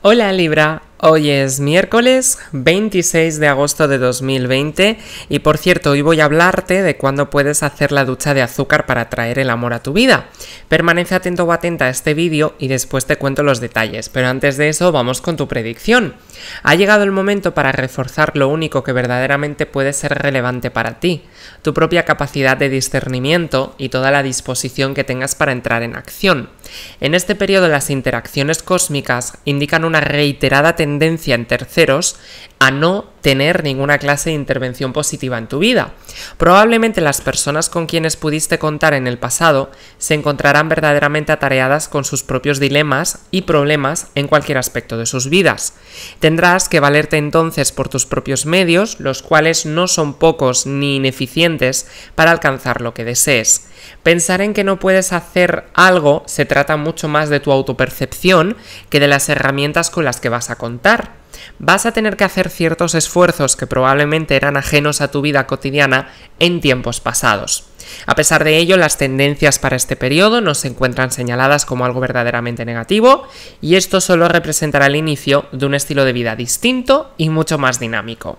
Hola Libra, hoy es miércoles 26 de agosto de 2020 y por cierto hoy voy a hablarte de cuándo puedes hacer la ducha de azúcar para traer el amor a tu vida. Permanece atento o atenta a este vídeo y después te cuento los detalles, pero antes de eso vamos con tu predicción. Ha llegado el momento para reforzar lo único que verdaderamente puede ser relevante para ti, tu propia capacidad de discernimiento y toda la disposición que tengas para entrar en acción. En este periodo las interacciones cósmicas indican una reiterada tendencia en terceros a no tener ninguna clase de intervención positiva en tu vida. Probablemente las personas con quienes pudiste contar en el pasado se encontrarán verdaderamente atareadas con sus propios dilemas y problemas en cualquier aspecto de sus vidas. Tendrás que valerte entonces por tus propios medios, los cuales no son pocos ni ineficientes para alcanzar lo que desees. Pensar en que no puedes hacer algo se trata mucho más de tu autopercepción que de las herramientas con las que vas a contar. Vas a tener que hacer ciertos esfuerzos que probablemente eran ajenos a tu vida cotidiana en tiempos pasados. A pesar de ello, las tendencias para este periodo no se encuentran señaladas como algo verdaderamente negativo y esto solo representará el inicio de un estilo de vida distinto y mucho más dinámico.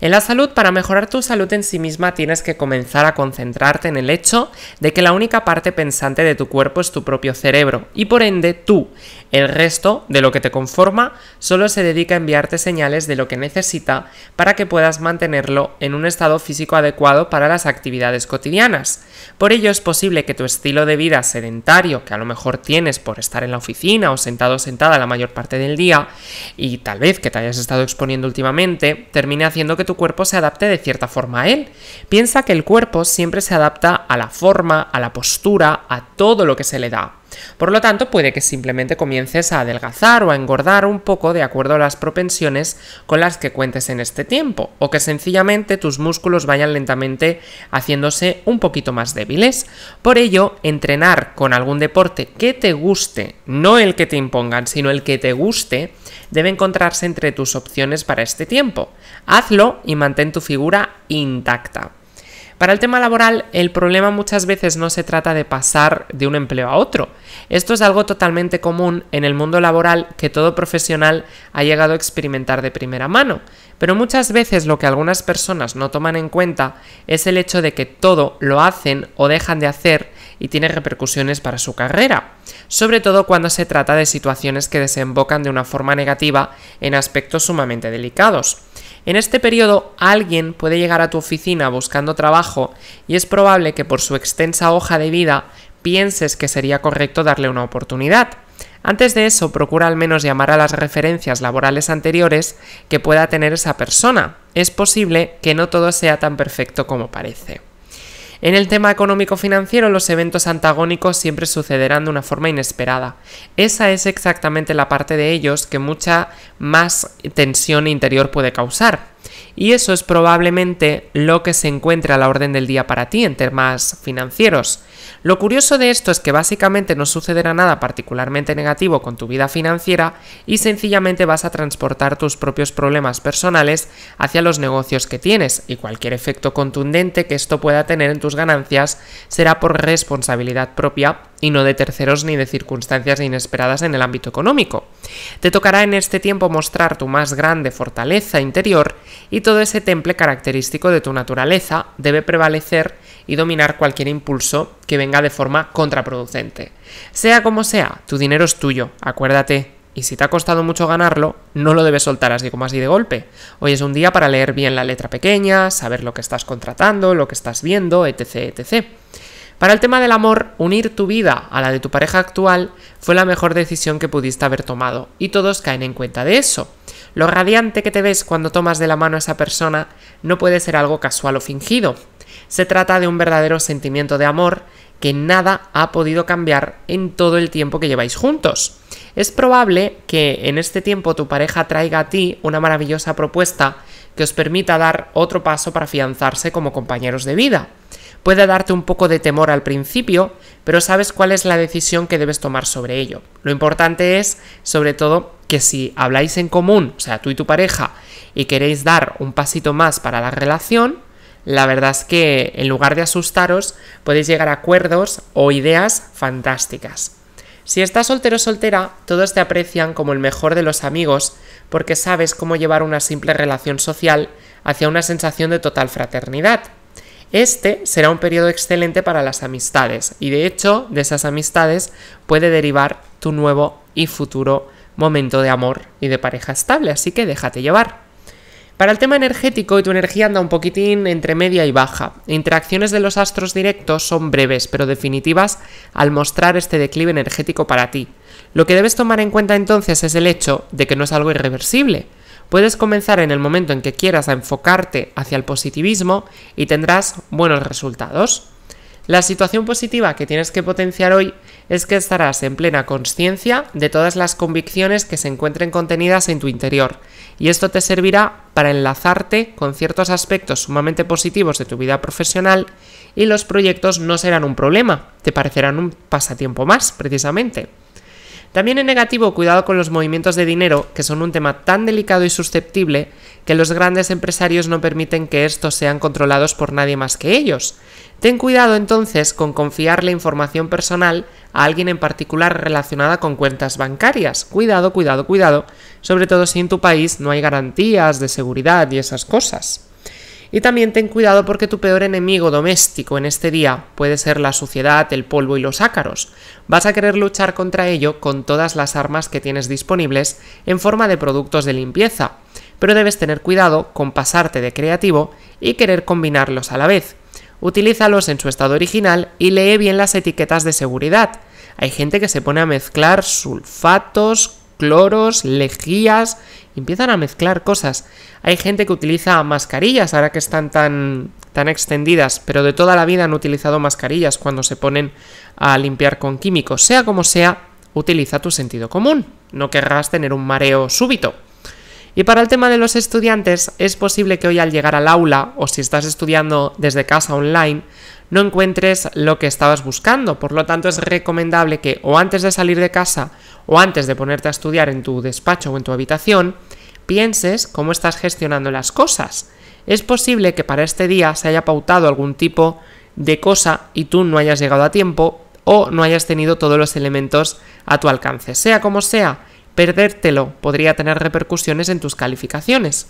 En la salud, para mejorar tu salud en sí misma, tienes que comenzar a concentrarte en el hecho de que la única parte pensante de tu cuerpo es tu propio cerebro, y por ende tú, el resto de lo que te conforma, solo se dedica a enviarte señales de lo que necesita para que puedas mantenerlo en un estado físico adecuado para las actividades cotidianas. Por ello es posible que tu estilo de vida sedentario, que a lo mejor tienes por estar en la oficina o sentado sentada la mayor parte del día, y tal vez que te hayas estado exponiendo últimamente, termine haciendo que tu cuerpo se adapte de cierta forma a él. Piensa que el cuerpo siempre se adapta a la forma, a la postura, a todo lo que se le da. Por lo tanto, puede que simplemente comiences a adelgazar o a engordar un poco de acuerdo a las propensiones con las que cuentes en este tiempo, o que sencillamente tus músculos vayan lentamente haciéndose un poquito más débiles. Por ello, entrenar con algún deporte que te guste, no el que te impongan, sino el que te guste, debe encontrarse entre tus opciones para este tiempo. Hazlo y mantén tu figura intacta. Para el tema laboral, el problema muchas veces no se trata de pasar de un empleo a otro. Esto es algo totalmente común en el mundo laboral que todo profesional ha llegado a experimentar de primera mano. Pero muchas veces lo que algunas personas no toman en cuenta es el hecho de que todo lo hacen o dejan de hacer y tiene repercusiones para su carrera, sobre todo cuando se trata de situaciones que desembocan de una forma negativa en aspectos sumamente delicados. En este periodo alguien puede llegar a tu oficina buscando trabajo y es probable que por su extensa hoja de vida pienses que sería correcto darle una oportunidad. Antes de eso, procura al menos llamar a las referencias laborales anteriores que pueda tener esa persona. Es posible que no todo sea tan perfecto como parece. En el tema económico-financiero los eventos antagónicos siempre sucederán de una forma inesperada. Esa es exactamente la parte de ellos que mucha más tensión interior puede causar. Y eso es probablemente lo que se encuentra a la orden del día para ti en temas financieros. Lo curioso de esto es que básicamente no sucederá nada particularmente negativo con tu vida financiera y sencillamente vas a transportar tus propios problemas personales hacia los negocios que tienes y cualquier efecto contundente que esto pueda tener en tus ganancias será por responsabilidad propia y no de terceros ni de circunstancias inesperadas en el ámbito económico. Te tocará en este tiempo mostrar tu más grande fortaleza interior y todo ese temple característico de tu naturaleza debe prevalecer y dominar cualquier impulso que venga de forma contraproducente. Sea como sea, tu dinero es tuyo, acuérdate. Y si te ha costado mucho ganarlo, no lo debes soltar así como así de golpe. Hoy es un día para leer bien la letra pequeña, saber lo que estás contratando, lo que estás viendo, etc, etc. Para el tema del amor, unir tu vida a la de tu pareja actual fue la mejor decisión que pudiste haber tomado, y todos caen en cuenta de eso. Lo radiante que te ves cuando tomas de la mano a esa persona no puede ser algo casual o fingido, se trata de un verdadero sentimiento de amor que nada ha podido cambiar en todo el tiempo que lleváis juntos. Es probable que en este tiempo tu pareja traiga a ti una maravillosa propuesta que os permita dar otro paso para afianzarse como compañeros de vida. Puede darte un poco de temor al principio, pero sabes cuál es la decisión que debes tomar sobre ello. Lo importante es, sobre todo, que si habláis en común, o sea, tú y tu pareja, y queréis dar un pasito más para la relación, la verdad es que en lugar de asustaros, podéis llegar a acuerdos o ideas fantásticas. Si estás soltero o soltera, todos te aprecian como el mejor de los amigos porque sabes cómo llevar una simple relación social hacia una sensación de total fraternidad. Este será un periodo excelente para las amistades y de hecho de esas amistades puede derivar tu nuevo y futuro momento de amor y de pareja estable, así que déjate llevar. Para el tema energético, tu energía anda un poquitín entre media y baja. Interacciones de los astros directos son breves, pero definitivas al mostrar este declive energético para ti. Lo que debes tomar en cuenta entonces es el hecho de que no es algo irreversible. Puedes comenzar en el momento en que quieras a enfocarte hacia el positivismo y tendrás buenos resultados. La situación positiva que tienes que potenciar hoy es que estarás en plena conciencia de todas las convicciones que se encuentren contenidas en tu interior, y esto te servirá para enlazarte con ciertos aspectos sumamente positivos de tu vida profesional y los proyectos no serán un problema, te parecerán un pasatiempo más, precisamente. También en negativo, cuidado con los movimientos de dinero, que son un tema tan delicado y susceptible que los grandes empresarios no permiten que estos sean controlados por nadie más que ellos. Ten cuidado entonces con confiar la información personal a alguien en particular relacionada con cuentas bancarias. Cuidado, cuidado, cuidado, sobre todo si en tu país no hay garantías de seguridad y esas cosas. Y también ten cuidado porque tu peor enemigo doméstico en este día puede ser la suciedad, el polvo y los ácaros. Vas a querer luchar contra ello con todas las armas que tienes disponibles en forma de productos de limpieza, pero debes tener cuidado con pasarte de creativo y querer combinarlos a la vez. Utilízalos en su estado original y lee bien las etiquetas de seguridad. Hay gente que se pone a mezclar sulfatos, cloros, lejías, empiezan a mezclar cosas. Hay gente que utiliza mascarillas ahora que están tan, tan extendidas, pero de toda la vida han utilizado mascarillas cuando se ponen a limpiar con químicos. Sea como sea, utiliza tu sentido común, no querrás tener un mareo súbito. Y para el tema de los estudiantes, es posible que hoy al llegar al aula o si estás estudiando desde casa online, no encuentres lo que estabas buscando. Por lo tanto, es recomendable que o antes de salir de casa o antes de ponerte a estudiar en tu despacho o en tu habitación, pienses cómo estás gestionando las cosas. Es posible que para este día se haya pautado algún tipo de cosa y tú no hayas llegado a tiempo o no hayas tenido todos los elementos a tu alcance. Sea como sea, perdértelo podría tener repercusiones en tus calificaciones.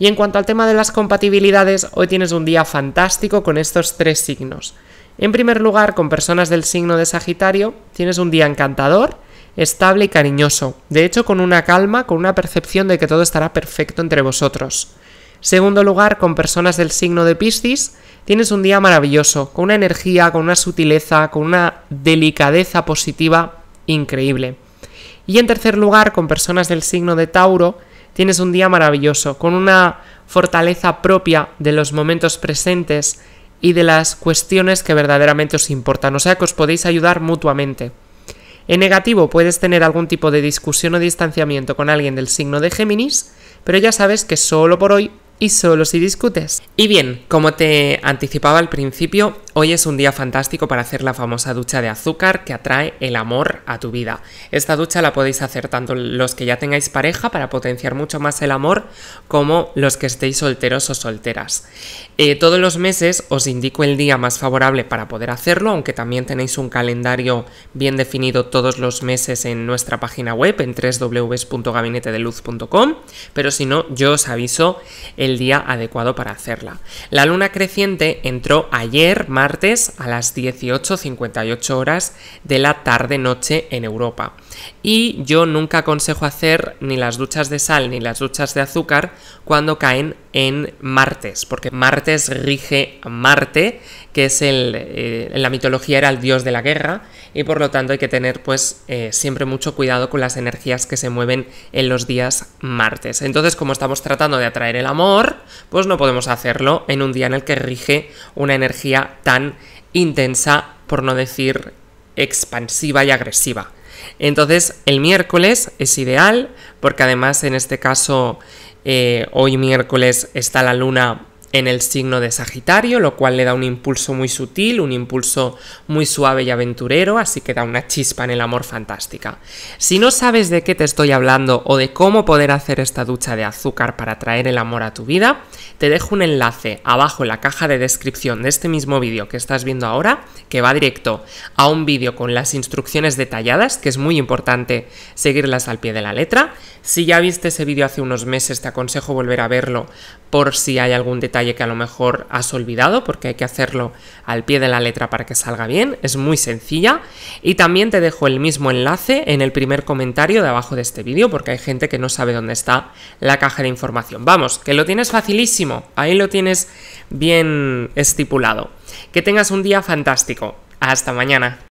Y en cuanto al tema de las compatibilidades, hoy tienes un día fantástico con estos tres signos. En primer lugar, con personas del signo de Sagitario, tienes un día encantador, estable y cariñoso, de hecho con una calma, con una percepción de que todo estará perfecto entre vosotros. Segundo lugar, con personas del signo de Piscis, tienes un día maravilloso, con una energía, con una sutileza, con una delicadeza positiva increíble. Y en tercer lugar, con personas del signo de Tauro, tienes un día maravilloso, con una fortaleza propia de los momentos presentes y de las cuestiones que verdaderamente os importan, o sea que os podéis ayudar mutuamente. En negativo puedes tener algún tipo de discusión o distanciamiento con alguien del signo de Géminis, pero ya sabes que solo por hoy y solo si discutes. Y bien, como te anticipaba al principio, hoy es un día fantástico para hacer la famosa ducha de azúcar que atrae el amor a tu vida. Esta ducha la podéis hacer tanto los que ya tengáis pareja para potenciar mucho más el amor como los que estéis solteros o solteras. Eh, todos los meses os indico el día más favorable para poder hacerlo, aunque también tenéis un calendario bien definido todos los meses en nuestra página web en www.gabinetedeluz.com, pero si no, yo os aviso el el día adecuado para hacerla. La luna creciente entró ayer, martes, a las 18.58 horas de la tarde-noche en Europa. Y yo nunca aconsejo hacer ni las duchas de sal ni las duchas de azúcar cuando caen en martes, porque martes rige Marte, que es el, eh, en la mitología era el dios de la guerra, y por lo tanto hay que tener pues eh, siempre mucho cuidado con las energías que se mueven en los días martes. Entonces como estamos tratando de atraer el amor, pues no podemos hacerlo en un día en el que rige una energía tan intensa, por no decir expansiva y agresiva. Entonces el miércoles es ideal porque además en este caso eh, hoy miércoles está la luna en el signo de Sagitario, lo cual le da un impulso muy sutil, un impulso muy suave y aventurero, así que da una chispa en el amor fantástica. Si no sabes de qué te estoy hablando o de cómo poder hacer esta ducha de azúcar para traer el amor a tu vida, te dejo un enlace abajo en la caja de descripción de este mismo vídeo que estás viendo ahora, que va directo a un vídeo con las instrucciones detalladas, que es muy importante seguirlas al pie de la letra. Si ya viste ese vídeo hace unos meses, te aconsejo volver a verlo por si hay algún detalle que a lo mejor has olvidado, porque hay que hacerlo al pie de la letra para que salga bien, es muy sencilla. Y también te dejo el mismo enlace en el primer comentario de abajo de este vídeo, porque hay gente que no sabe dónde está la caja de información. Vamos, que lo tienes facilísimo, ahí lo tienes bien estipulado. Que tengas un día fantástico. Hasta mañana.